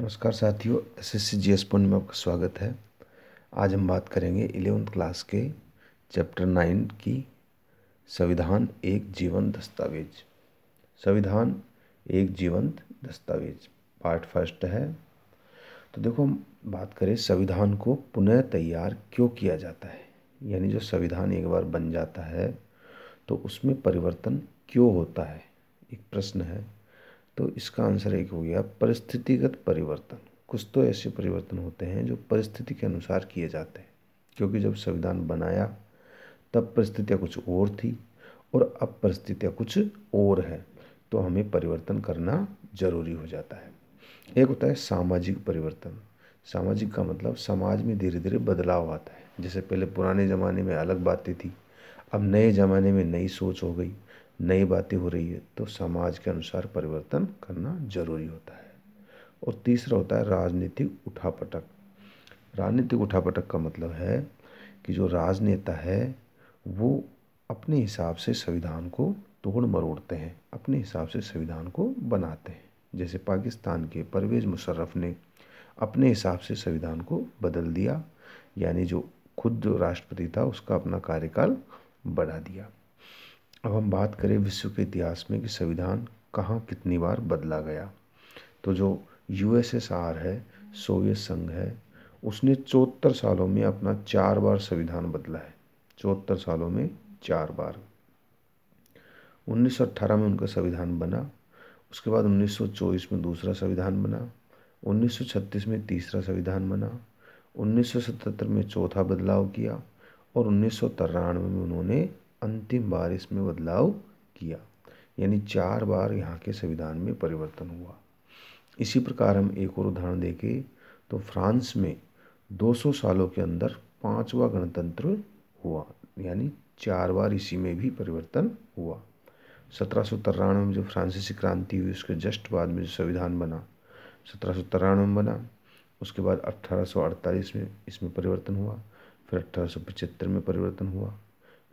नमस्कार साथियों S S C G S में आपका स्वागत है आज हम बात करेंगे इलेवंथ क्लास के चैप्टर नाइन की संविधान एक जीवन दस्तावेज संविधान एक जीवंत दस्तावेज पार्ट फर्स्ट है तो देखो हम बात करें संविधान को पुनः तैयार क्यों किया जाता है यानी जो संविधान एक बार बन जाता है तो उसमें परिवर्तन क्यों होता है एक प्रश्न है तो इसका आंसर एक हो गया परिस्थितिगत परिवर्तन कुछ तो ऐसे परिवर्तन होते हैं जो परिस्थिति के अनुसार किए जाते हैं क्योंकि जब संविधान बनाया तब परिस्थितियाँ कुछ और थी और अब परिस्थितियाँ कुछ और है तो हमें परिवर्तन करना जरूरी हो जाता है एक होता है सामाजिक परिवर्तन सामाजिक का मतलब समाज में धीरे धीरे बदलाव आता है जैसे पहले पुराने ज़माने में अलग बातें थी अब नए ज़माने में नई सोच हो गई नई बातें हो रही है तो समाज के अनुसार परिवर्तन करना जरूरी होता है और तीसरा होता है राजनीतिक उठापटक राजनीतिक उठापटक का मतलब है कि जो राजनेता है वो अपने हिसाब से संविधान को तोड़ मरोड़ते हैं अपने हिसाब से संविधान को बनाते हैं जैसे पाकिस्तान के परवेज़ मुशर्रफ ने अपने हिसाब से संविधान को बदल दिया यानी जो खुद जो राष्ट्रपति था उसका अपना कार्यकाल बढ़ा दिया अब हम बात करें विश्व के इतिहास में कि संविधान कहाँ कितनी बार बदला गया तो जो यूएसएसआर है सोवियत संघ है उसने चौहत्तर सालों में अपना चार बार संविधान बदला है चौहत्तर सालों में चार बार 1918 में उनका संविधान बना उसके बाद 1924 में दूसरा संविधान बना 1936 में तीसरा संविधान बना 1977 में चौथा बदलाव किया और उन्नीस में उन्होंने अंतिम बार इसमें बदलाव किया यानी चार बार यहाँ के संविधान में परिवर्तन हुआ इसी प्रकार हम एक और उदाहरण देखें तो फ्रांस में 200 सालों के अंदर पांचवा गणतंत्र हुआ यानी चार बार इसी में भी परिवर्तन हुआ सत्रह में जो फ्रांसीसी क्रांति हुई उसके जस्ट बाद में जो संविधान बना सत्रह में बना उसके बाद 1848 में इसमें परिवर्तन हुआ फिर अट्ठारह में परिवर्तन हुआ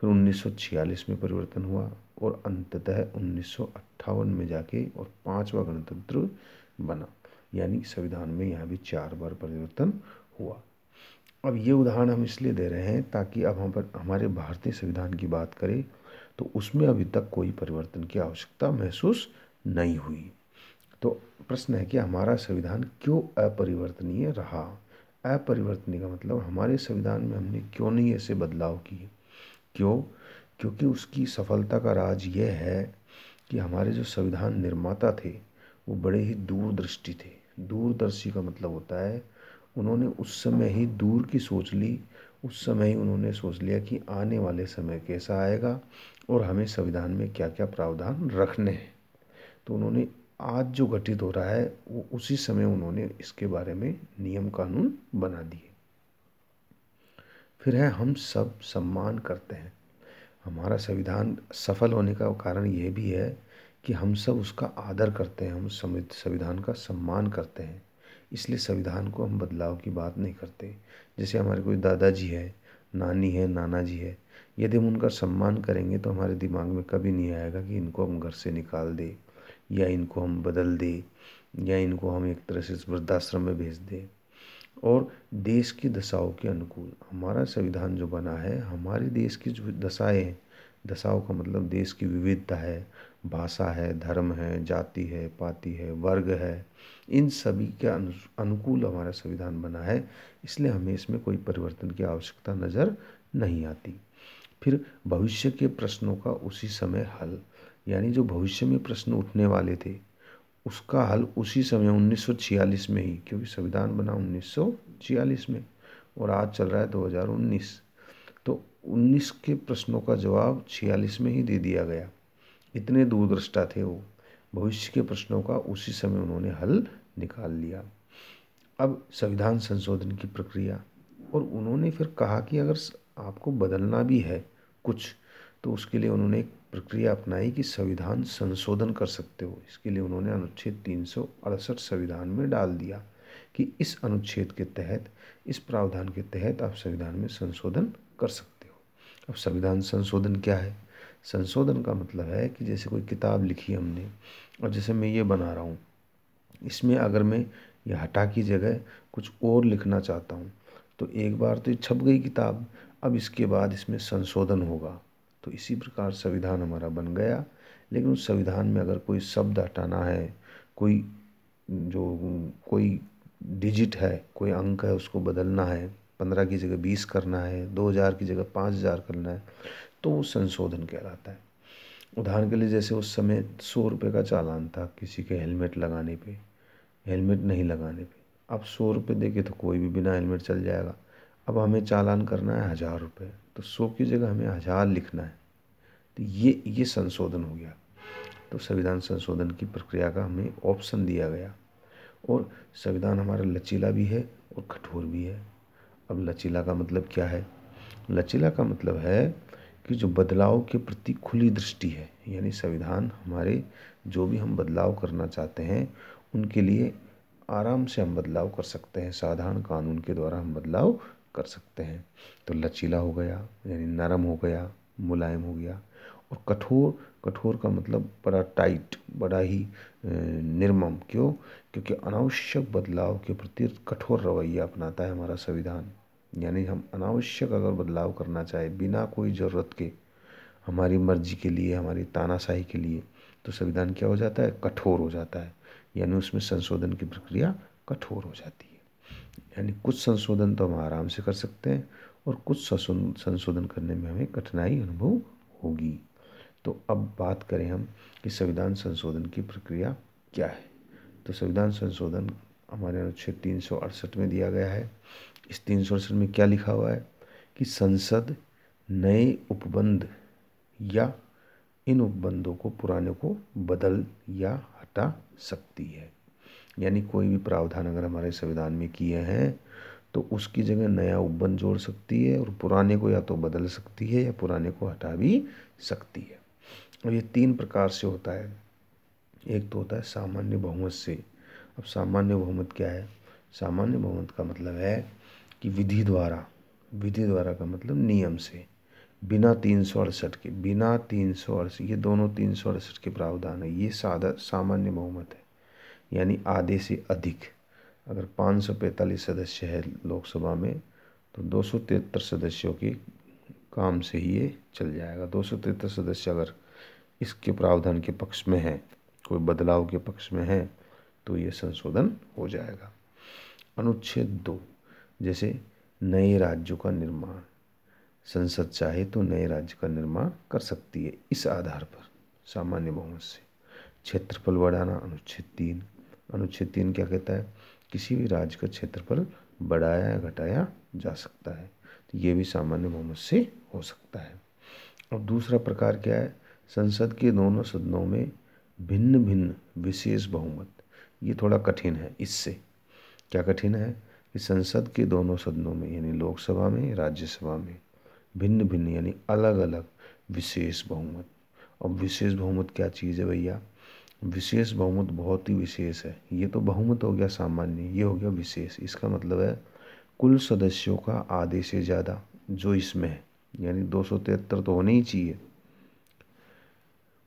फिर 1946 में परिवर्तन हुआ और अंततः उन्नीस में जाके और पांचवा गणतंत्र बना यानी संविधान में यहाँ भी चार बार परिवर्तन हुआ अब ये उदाहरण हम इसलिए दे रहे हैं ताकि अब हम पर हमारे भारतीय संविधान की बात करें तो उसमें अभी तक कोई परिवर्तन की आवश्यकता महसूस नहीं हुई तो प्रश्न है कि हमारा संविधान क्यों अपरिवर्तनीय रहा अपरिवर्तनीय का मतलब हमारे संविधान में हमने क्यों नहीं ऐसे बदलाव किए क्यों क्योंकि उसकी सफलता का राज यह है कि हमारे जो संविधान निर्माता थे वो बड़े ही दूरदृष्टि थे दूरदर्शी का मतलब होता है उन्होंने उस समय ही दूर की सोच ली उस समय ही उन्होंने सोच लिया कि आने वाले समय कैसा आएगा और हमें संविधान में क्या क्या प्रावधान रखने हैं तो उन्होंने आज जो घटित हो रहा है वो उसी समय उन्होंने इसके बारे में नियम कानून बना दिए फिर है हम सब सम्मान करते हैं हमारा संविधान सफल होने का कारण यह भी है कि हम सब उसका आदर करते हैं हम संविधान का सम्मान करते हैं इसलिए संविधान को हम बदलाव की बात नहीं करते जैसे हमारे कोई दादाजी है नानी है नाना जी है यदि हम उनका सम्मान करेंगे तो हमारे दिमाग में कभी नहीं आएगा कि इनको हम घर से निकाल दें या इनको हम बदल दें या इनको हम एक तरह से वृद्धाश्रम में भेज दें और देश की दशाओं के अनुकूल हमारा संविधान जो बना है हमारे देश की जो दशाएँ हैं दशाओं का मतलब देश की विविधता है भाषा है धर्म है जाति है पाति है वर्ग है इन सभी के अनुकूल हमारा संविधान बना है इसलिए हमें इसमें कोई परिवर्तन की आवश्यकता नज़र नहीं आती फिर भविष्य के प्रश्नों का उसी समय हल यानी जो भविष्य में प्रश्न उठने वाले थे उसका हल उसी समय 1946 में ही क्योंकि संविधान बना 1946 में और आज चल रहा है 2019 तो 19 के प्रश्नों का जवाब 46 में ही दे दिया गया इतने दूरदृष्टा थे वो भविष्य के प्रश्नों का उसी समय उन्होंने हल निकाल लिया अब संविधान संशोधन की प्रक्रिया और उन्होंने फिर कहा कि अगर आपको बदलना भी है कुछ तो उसके लिए उन्होंने एक प्रक्रिया अपनाई कि संविधान संशोधन कर सकते हो इसके लिए उन्होंने अनुच्छेद तीन संविधान में डाल दिया कि इस अनुच्छेद के तहत इस प्रावधान के तहत आप संविधान में संशोधन कर सकते हो अब संविधान संशोधन क्या है संशोधन का मतलब है कि जैसे कोई किताब लिखी हमने और जैसे मैं ये बना रहा हूँ इसमें अगर मैं ये हटा की जगह कुछ और लिखना चाहता हूँ तो एक बार तो ये छप गई किताब अब इसके बाद इसमें संशोधन होगा तो इसी प्रकार संविधान हमारा बन गया लेकिन उस संविधान में अगर कोई शब्द हटाना है कोई जो कोई डिजिट है कोई अंक है उसको बदलना है पंद्रह की जगह बीस करना है दो हज़ार की जगह पाँच हज़ार करना है तो वो संशोधन कहलाता है उदाहरण के लिए जैसे उस समय सौ रुपये का चालान था किसी के हेलमेट लगाने पे हेलमेट नहीं लगाने पे अब सौ रुपये देके तो कोई भी बिना हेलमेट चल जाएगा अब हमें चालान करना है हज़ार रुपये तो सौ की जगह हमें हज़ार लिखना है तो ये ये संशोधन हो गया तो संविधान संशोधन की प्रक्रिया का हमें ऑप्शन दिया गया और संविधान हमारा लचीला भी है और कठोर भी है अब लचीला का मतलब क्या है लचीला का मतलब है कि जो बदलाव के प्रति खुली दृष्टि है यानी संविधान हमारे जो भी हम बदलाव करना चाहते हैं उनके लिए आराम से हम बदलाव कर सकते हैं साधारण कानून के द्वारा हम बदलाव कर सकते हैं तो लचीला हो गया यानी नरम हो गया मुलायम हो गया और कठोर कठोर का मतलब बड़ा टाइट बड़ा ही निर्मम क्यों क्योंकि अनावश्यक बदलाव के प्रति कठोर रवैया अपनाता है हमारा संविधान यानी हम अनावश्यक अगर बदलाव करना चाहे बिना कोई ज़रूरत के हमारी मर्जी के लिए हमारी तानाशाही के लिए तो संविधान क्या हो जाता है कठोर हो जाता है यानी उसमें संशोधन की प्रक्रिया कठोर हो जाती है यानी कुछ संशोधन तो हम आराम से कर सकते हैं और कुछ संशोधन करने में हमें कठिनाई अनुभव होगी तो अब बात करें हम कि संविधान संशोधन की प्रक्रिया क्या है तो संविधान संशोधन हमारे अनुच्छेद तीन सौ अड़सठ में दिया गया है इस तीन सौ अड़सठ में क्या लिखा हुआ है कि संसद नए उपबंध या इन उपबंधों को पुराने को बदल या हटा सकती है यानी कोई भी प्रावधान अगर हमारे संविधान में किए हैं तो उसकी जगह नया उपबन जोड़ सकती है और पुराने को या तो बदल सकती है या पुराने को हटा भी सकती है और ये तीन प्रकार से होता है एक तो होता है सामान्य बहुमत से अब सामान्य बहुमत क्या है सामान्य बहुमत का मतलब है कि विधि द्वारा विधि द्वारा का मतलब नियम से बिना तीन सौ अड़सठ के बिना तीन सौ अड़सठ ये दोनों तीन सौ अड़सठ के प्रावधान है ये सादा सामान्य बहुमत है यानी आधे से अधिक अगर पाँच सौ पैंतालीस सदस्य है लोकसभा में तो दो सौ तिहत्तर सदस्यों के काम से ही ये चल जाएगा दो सौ तिहत्तर सदस्य अगर इसके प्रावधान के पक्ष में है कोई बदलाव के पक्ष में है तो ये संशोधन हो जाएगा अनुच्छेद दो जैसे नए राज्यों का निर्माण संसद चाहे तो नए राज्य का निर्माण कर सकती है इस आधार पर सामान्य बहुमत से क्षेत्रफल बढ़ाना अनुच्छेद तीन अनुच्छेद तीन क्या कहता है किसी भी राज्य का क्षेत्रफल बढ़ाया या घटाया जा सकता है तो ये भी सामान्य बहुमत से हो सकता है और दूसरा प्रकार क्या है संसद के दोनों सदनों में भिन्न भिन्न विशेष बहुमत ये थोड़ा कठिन है इससे क्या कठिन है कि संसद के दोनों सदनों में यानी लोकसभा में राज्यसभा में भिन्न भिन्न यानी अलग अलग विशेष बहुमत अब विशेष बहुमत क्या चीज़ है भैया विशेष बहुमत बहुत ही विशेष है ये तो बहुमत हो गया सामान्य ये हो गया विशेष इसका मतलब है कुल सदस्यों का आधे से ज़्यादा जो इसमें है यानी दो सौ तिहत्तर तो होने ही चाहिए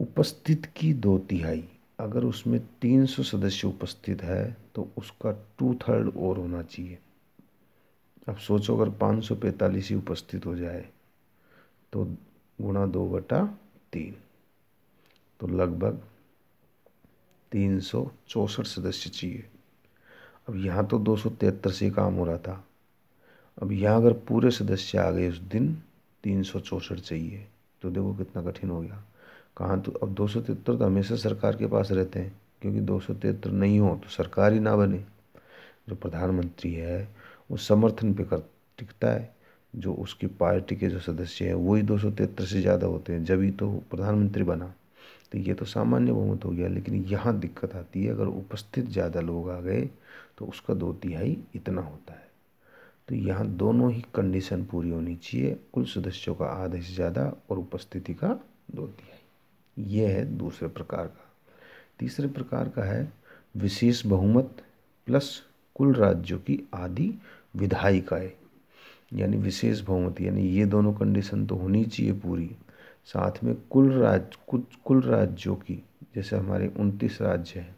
उपस्थित की दो तिहाई अगर उसमें तीन सौ सदस्य उपस्थित है तो उसका टू थर्ड और होना चाहिए अब सोचो अगर पाँच सौ पैंतालीस ही उपस्थित हो जाए तो गुणा दो बटा तीन तो लगभग तीन सौ चौंसठ सदस्य चाहिए अब यहाँ तो दो सौ तिहत्तर से काम हो रहा था अब यहाँ अगर पूरे सदस्य आ गए उस दिन तीन सौ चौंसठ चाहिए तो देखो कितना कठिन हो गया कहाँ तो अब दो सौ तिहत्तर तो हमेशा सरकार के पास रहते हैं क्योंकि दो सौ तिहत्तर नहीं हो तो सरकार ही ना बने जो प्रधानमंत्री है वो समर्थन पे कर टिकता है जो उसकी पार्टी के जो सदस्य हैं वही दो सौ तिहत्तर से ज़्यादा होते हैं जब ही तो प्रधानमंत्री बना तो ये तो सामान्य बहुमत हो गया लेकिन यहाँ दिक्कत आती है अगर उपस्थित ज़्यादा लोग आ गए तो उसका दो तिहाई इतना होता है तो यहाँ दोनों ही कंडीशन पूरी होनी चाहिए कुल सदस्यों का आधे से ज़्यादा और उपस्थिति का दो तिहाई यह है दूसरे प्रकार का तीसरे प्रकार का है विशेष बहुमत प्लस कुल राज्यों की आदि विधायिकाएँ यानी विशेष बहुमत यानी ये दोनों कंडीशन तो होनी चाहिए पूरी साथ में कुल राज्य कुछ कुल राज्यों की जैसे हमारे उनतीस राज्य हैं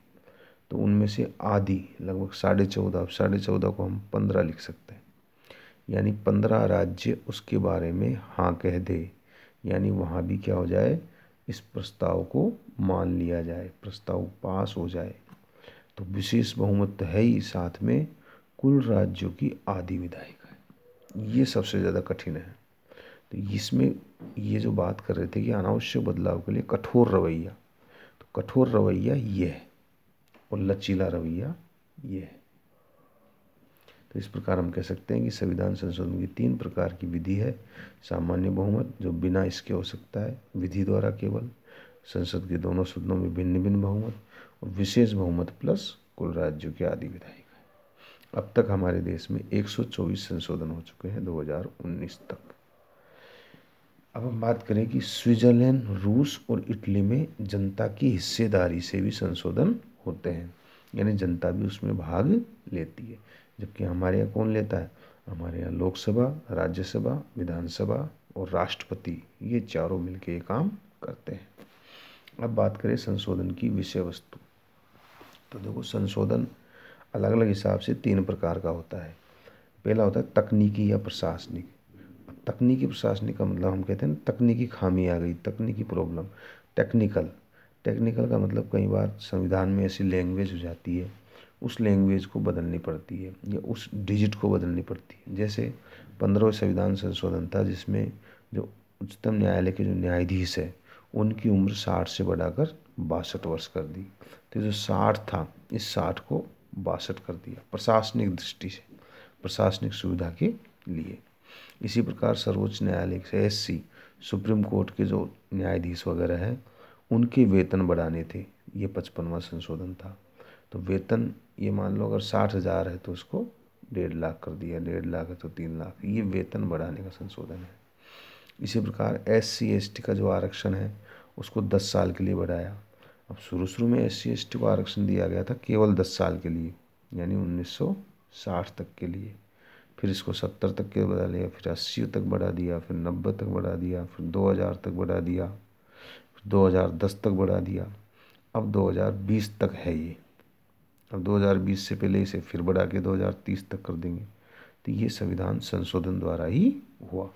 तो उनमें से आधी लगभग साढ़े चौदह साढ़े चौदह को हम पंद्रह लिख सकते हैं यानी पंद्रह राज्य उसके बारे में हाँ कह दे यानी वहाँ भी क्या हो जाए इस प्रस्ताव को मान लिया जाए प्रस्ताव पास हो जाए तो विशेष बहुमत तो है ही साथ में कुल राज्यों की आधी विधायिका है ये सबसे ज़्यादा कठिन है तो इसमें ये जो बात कर रहे थे कि अनावश्यक बदलाव के लिए कठोर रवैया तो कठोर रवैया ये है और लचीला रवैया ये है तो इस प्रकार हम कह सकते हैं कि संविधान संशोधन की तीन प्रकार की विधि है सामान्य बहुमत जो बिना इसके हो सकता है विधि द्वारा केवल संसद के दोनों सदनों में भिन्न भिन्न बहुमत और विशेष बहुमत प्लस कुल राज्यों के आदि विधायिका अब तक हमारे देश में 124 संशोधन हो चुके हैं 2019 तक अब हम बात करें कि स्विट्जरलैंड रूस और इटली में जनता की हिस्सेदारी से भी संशोधन होते हैं यानी जनता भी उसमें भाग लेती है जबकि हमारे यहाँ कौन लेता है हमारे यहाँ लोकसभा राज्यसभा विधानसभा और राष्ट्रपति ये चारों मिलके ये काम करते हैं अब बात करें संशोधन की विषय वस्तु तो देखो संशोधन अलग अलग हिसाब से तीन प्रकार का होता है पहला होता है तकनीकी या प्रशासनिक तकनीकी प्रशासनिक का मतलब हम कहते हैं ना तकनीकी खामी आ गई तकनीकी प्रॉब्लम टेक्निकल टेक्निकल का मतलब कई बार संविधान में ऐसी लैंग्वेज हो जाती है उस लैंग्वेज को बदलनी पड़ती है या उस डिजिट को बदलनी पड़ती है जैसे पंद्रहवें संविधान संशोधन था जिसमें जो उच्चतम न्यायालय के जो न्यायाधीश है उनकी उम्र साठ से बढ़ाकर बासठ वर्ष कर दी तो जो साठ था इस साठ को बासठ कर दिया प्रशासनिक दृष्टि से प्रशासनिक सुविधा के लिए इसी प्रकार सर्वोच्च न्यायालय से एस सुप्रीम कोर्ट के जो न्यायाधीश वगैरह हैं उनके वेतन बढ़ाने थे ये पचपनवा संशोधन था तो वेतन ये मान लो अगर साठ हज़ार है तो उसको डेढ़ लाख कर दिया डेढ़ लाख है तो तीन लाख ये वेतन बढ़ाने का संशोधन है इसी प्रकार एस सी एस टी का जो आरक्षण है उसको दस साल के लिए बढ़ाया अब शुरू शुरू में एस सी एस टी को आरक्षण दिया गया था केवल दस साल के लिए यानी उन्नीस तक के लिए फिर इसको सत्तर तक के बढ़ा लिया फिर अस्सी तक बढ़ा दिया फिर नब्बे तक बढ़ा दिया फिर दो हज़ार तक बढ़ा दिया फिर दो हज़ार दस तक बढ़ा दिया अब दो हज़ार बीस तक है ये अब दो हज़ार बीस से पहले इसे फिर बढ़ा के दो हज़ार तीस तक कर देंगे तो ये संविधान संशोधन द्वारा ही हुआ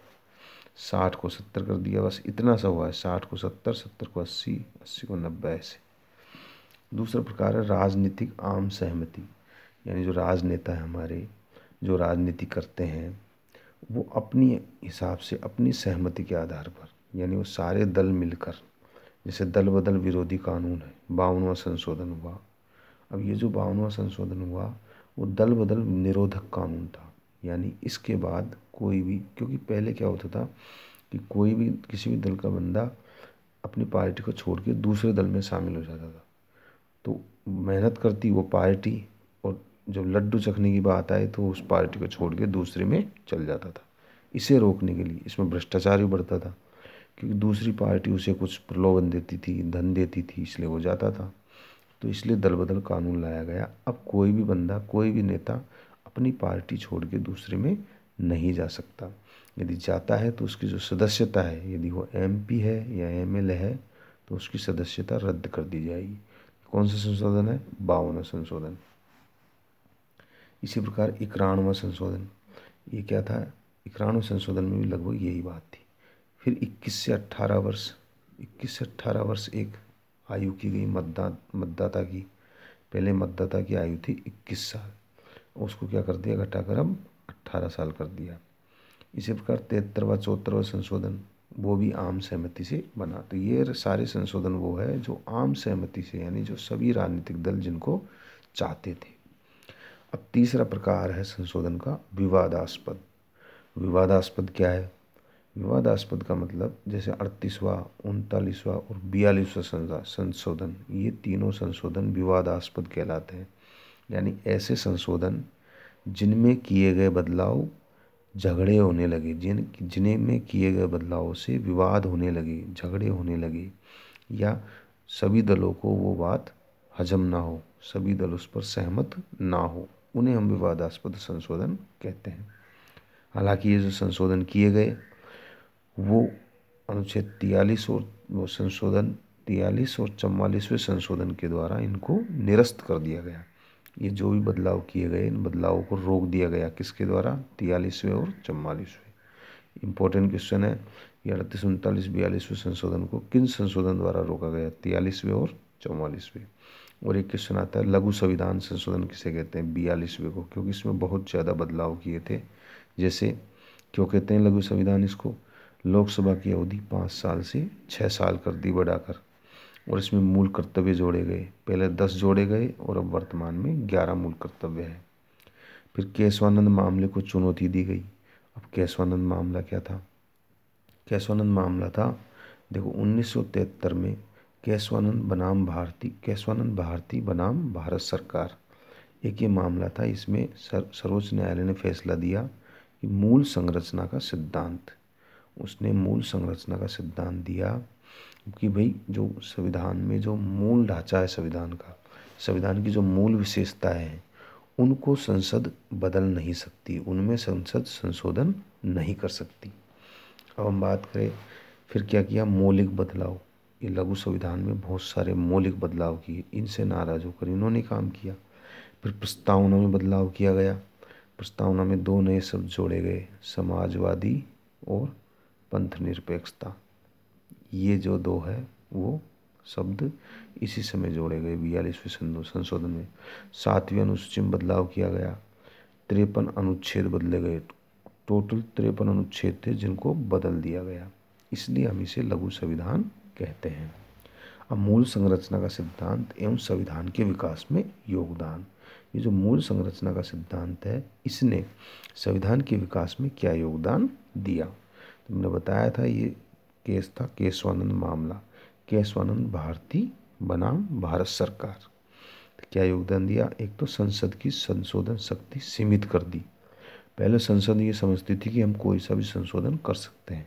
साठ को सत्तर कर दिया बस इतना सा हुआ है साठ को सत्तर सत्तर को अस्सी अस्सी को नब्बे ऐसे दूसरा प्रकार है राजनीतिक आम सहमति यानी जो राजनेता है हमारे जो राजनीति करते हैं वो अपनी हिसाब से अपनी सहमति के आधार पर यानी वो सारे दल मिलकर जैसे दल बदल विरोधी कानून है बावनवा संशोधन हुआ अब ये जो बावनवा संशोधन हुआ वो दल बदल निरोधक कानून था यानी इसके बाद कोई भी क्योंकि पहले क्या होता था कि कोई भी किसी भी दल का बंदा अपनी पार्टी को छोड़ के दूसरे दल में शामिल हो जाता था तो मेहनत करती वो पार्टी जब लड्डू चखने की बात आए तो उस पार्टी को छोड़ के दूसरे में चल जाता था इसे रोकने के लिए इसमें भ्रष्टाचार भी बढ़ता था क्योंकि दूसरी पार्टी उसे कुछ प्रलोभन देती थी धन देती थी इसलिए वो जाता था तो इसलिए दल बदल कानून लाया गया अब कोई भी बंदा कोई भी नेता अपनी पार्टी छोड़ के दूसरे में नहीं जा सकता यदि जाता है तो उसकी जो सदस्यता है यदि वो पी है या ए है तो उसकी सदस्यता रद्द कर दी जाएगी कौन सा संशोधन है बावन संशोधन इसी प्रकार इक्यानवा संशोधन ये क्या था इकरानवे संशोधन में भी लगभग यही बात थी फिर 21 से 18 वर्ष 21 से 18 वर्ष एक आयु की गई मतदा मतदाता की पहले मतदाता की आयु थी 21 साल उसको क्या कर दिया घटाकर हम 18 साल कर दिया इसी प्रकार तिहत्तरवा चौहत्तरवा संशोधन वो भी आम सहमति से बना तो ये सारे संशोधन वो है जो आम सहमति से यानी जो सभी राजनीतिक दल जिनको चाहते थे अब तीसरा प्रकार है संशोधन का विवादास्पद विवादास्पद क्या है विवादास्पद का मतलब जैसे अड़तीसवा उनतालीसवा और बयालीसवा संशोधन ये तीनों संशोधन विवादास्पद कहलाते हैं यानी ऐसे संशोधन जिनमें किए गए बदलाव झगड़े होने लगे जिन जिनमें किए गए बदलावों से विवाद होने लगे झगड़े होने लगे या सभी दलों को वो बात हजम ना हो सभी दल उस पर सहमत ना हो उन्हें हम विवादास्पद संशोधन कहते हैं हालांकि ये जो संशोधन किए गए वो अनुच्छेद तियालीस और वो संशोधन तियालीस और चवालीसवें संशोधन के द्वारा इनको निरस्त कर दिया गया ये जो भी बदलाव किए गए इन बदलावों को रोक दिया गया किसके द्वारा तियालीसवें और चवालीसवें इम्पोर्टेंट क्वेश्चन है ये अड़तीस उनतालीस बयालीसवें संशोधन को किन संशोधन द्वारा रोका गया तियालीसवें और चौवालीसवें और एक क्वेश्चन आता है लघु संविधान संशोधन किसे कहते हैं बयालीसवें को क्योंकि इसमें बहुत ज़्यादा बदलाव किए थे जैसे क्यों कहते हैं लघु संविधान इसको लोकसभा की अवधि पाँच साल से छः साल कर दी बढ़ाकर और इसमें मूल कर्तव्य जोड़े गए पहले दस जोड़े गए और अब वर्तमान में ग्यारह मूल कर्तव्य हैं फिर केशवानंद मामले को चुनौती दी गई अब केशवानंद मामला क्या था केशवानंद मामला था देखो उन्नीस में केशवानंद बनाम भारती केशवानंद भारती बनाम भारत सरकार एक ये मामला था इसमें सर्वोच्च न्यायालय ने फैसला दिया कि मूल संरचना का सिद्धांत उसने मूल संरचना का सिद्धांत दिया कि भाई जो संविधान में जो मूल ढांचा है संविधान का संविधान की जो मूल विशेषता हैं उनको संसद बदल नहीं सकती उनमें संसद संशोधन नहीं कर सकती अब हम बात करें फिर क्या किया मौलिक बदलाव ये लघु संविधान में बहुत सारे मौलिक बदलाव किए इनसे नाराज होकर इन्होंने काम किया फिर प्रस्तावना में बदलाव किया गया प्रस्तावना में दो नए शब्द जोड़े गए समाजवादी और पंथ निरपेक्षता ये जो दो है वो शब्द इसी समय जोड़े गए बयालीसवें संशोधन में सातवीं अनुसूची में बदलाव किया गया तिरपन अनुच्छेद बदले गए टोटल तिरपन अनुच्छेद थे जिनको बदल दिया गया इसलिए हम इसे लघु संविधान कहते हैं अब मूल संरचना का सिद्धांत एवं संविधान के विकास में योगदान ये जो मूल संरचना का सिद्धांत है इसने संविधान के विकास में क्या योगदान दिया तुमने बताया था ये केस था केशवानंद मामला केशवानंद भारती बनाम भारत सरकार तो क्या योगदान दिया एक तो संसद की संशोधन शक्ति सीमित कर दी पहले संसद ये समझती थी कि हम कोई सा भी संशोधन कर सकते हैं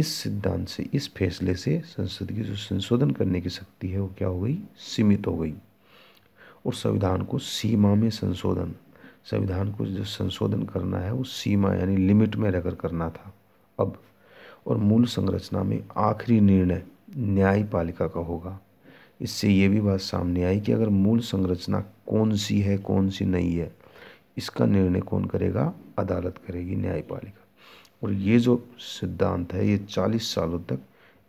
इस सिद्धांत से इस फैसले से संसद की जो संशोधन करने की शक्ति है वो क्या हो गई सीमित हो गई और संविधान को सीमा में संशोधन संविधान को जो संशोधन करना है वो सीमा यानी लिमिट में रहकर करना था अब और मूल संरचना में आखिरी निर्णय न्यायपालिका का होगा इससे ये भी बात सामने आई कि अगर मूल संरचना कौन सी है कौन सी नहीं है इसका निर्णय कौन करेगा अदालत करेगी न्यायपालिका और ये जो सिद्धांत है ये चालीस सालों तक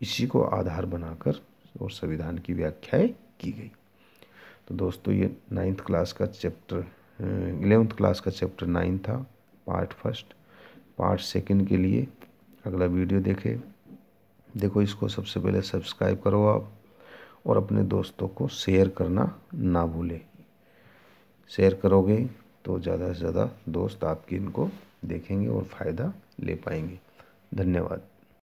इसी को आधार बनाकर और संविधान की व्याख्याएँ की गई तो दोस्तों ये नाइन्थ क्लास का चैप्टर इलेवंथ क्लास का चैप्टर नाइन था पार्ट फर्स्ट पार्ट सेकंड के लिए अगला वीडियो देखें देखो इसको सबसे पहले सब्सक्राइब करो आप और अपने दोस्तों को शेयर करना ना भूलें शेयर करोगे तो ज़्यादा से ज़्यादा दोस्त आपकी इनको देखेंगे और फ़ायदा ले पाएंगे धन्यवाद